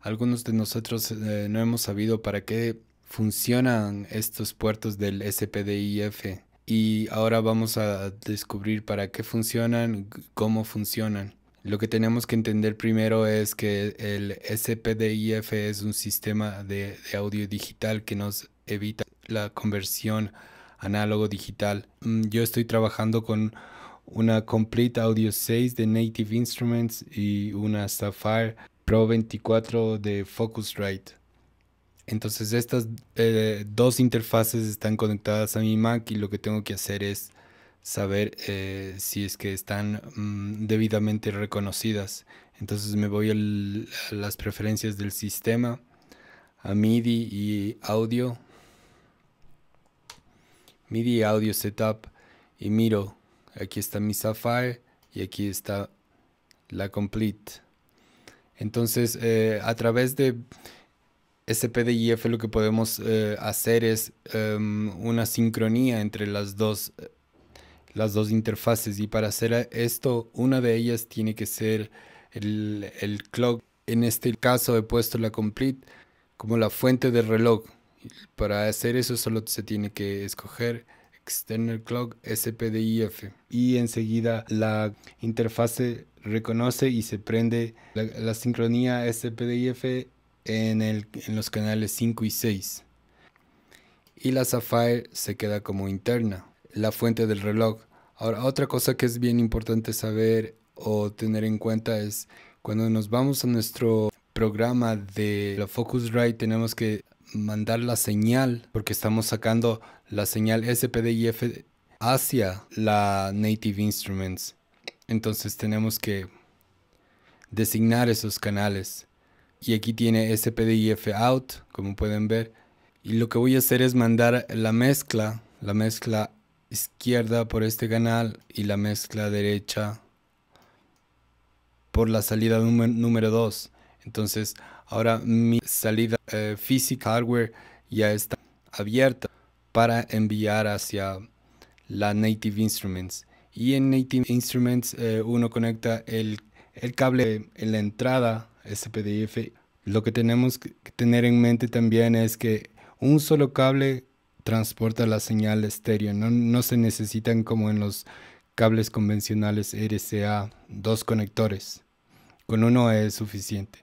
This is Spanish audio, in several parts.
algunos de nosotros eh, no hemos sabido para qué funcionan estos puertos del SPDIF y ahora vamos a descubrir para qué funcionan, cómo funcionan. Lo que tenemos que entender primero es que el SPDIF es un sistema de, de audio digital que nos evita la conversión análogo digital. Mm, yo estoy trabajando con una Complete Audio 6 de Native Instruments y una Sapphire Pro 24 de Focusrite. Entonces estas eh, dos interfaces están conectadas a mi Mac y lo que tengo que hacer es saber eh, si es que están mm, debidamente reconocidas. Entonces me voy a las preferencias del sistema, a MIDI y audio. MIDI y audio setup y miro, aquí está mi Sapphire y aquí está la complete. Entonces, eh, a través de SPDIF lo que podemos eh, hacer es em, una sincronía entre las dos, las dos interfaces y para hacer esto, una de ellas tiene que ser el, clock. En este caso he puesto la complete como la fuente de reloj. Para hacer eso solo se tiene que escoger external clock SPDIF y enseguida la interfase reconoce y se prende la, sincronía SPDIF en, en los canales 5 y 6. Y la Sapphire se queda como interna, la fuente del reloj. Ahora, otra cosa que es bien importante saber o tener en cuenta es cuando nos vamos a nuestro programa de la Focusrite tenemos que mandar la señal porque estamos sacando la señal SPDIF hacia la Native Instruments. Entonces tenemos que designar esos canales. Y aquí tiene SPDIF out, como pueden ver. Y lo que voy a hacer es mandar la mezcla, la mezcla izquierda por este canal y la mezcla derecha por la salida número 2. Entonces ahora mi salida eh, física hardware ya está abierta para enviar hacia la Native Instruments y en Native Instruments eh, uno conecta el, cable en la entrada SPDIF. Lo que tenemos que tener en mente también es que un solo cable transporta la señal estéreo, no, se necesitan como en los cables convencionales RCA dos conectores, con uno es suficiente.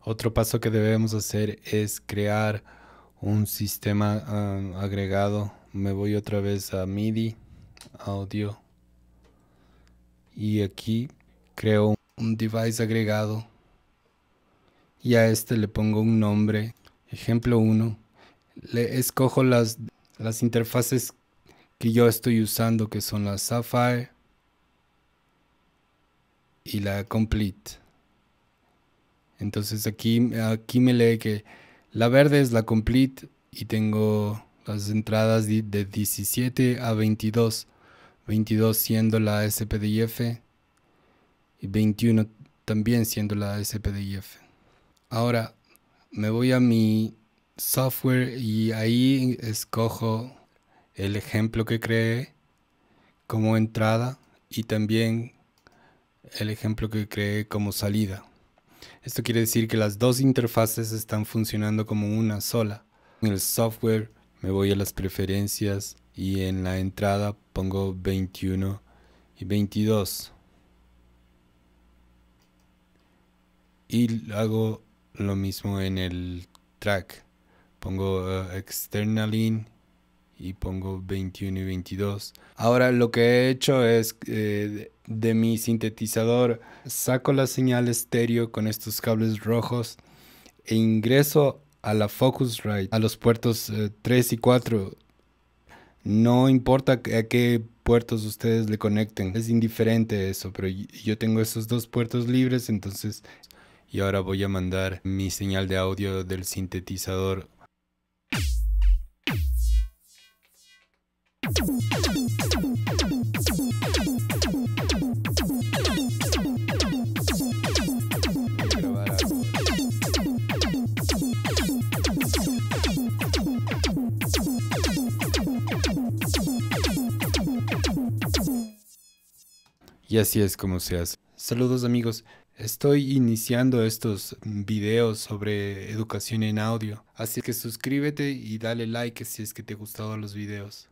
Otro paso que debemos hacer es crear un sistema ah, agregado. Me voy otra vez a MIDI audio y aquí creo un device agregado y a este le pongo un nombre ejemplo 1 le escojo las, las interfaces que yo estoy usando que son la Sapphire y la Complete entonces aquí, aquí me lee que la verde es la Complete y tengo las entradas de 17 a 22, 22 siendo la spdf y 21 también siendo la spdf Ahora me voy a mi software y ahí escojo el ejemplo que creé como entrada y también el ejemplo que creé como salida. Esto quiere decir que las dos interfaces están funcionando como una sola. en El software me voy a las preferencias y en la entrada pongo 21 y 22 y hago lo mismo en el track pongo eh, external in y pongo 21 y 22 ahora lo que he hecho es eh, de mi sintetizador saco la señal estéreo con estos cables rojos e ingreso a la Focusrite, a los puertos 3 eh, y 4. No importa a qué puertos ustedes le conecten, es indiferente eso, pero yo tengo esos dos puertos libres, entonces... Y ahora voy a mandar mi señal de audio del sintetizador Y así es como se hace. Saludos amigos, estoy iniciando estos videos sobre educación en audio, así que suscríbete y dale like si es que te gustado los videos.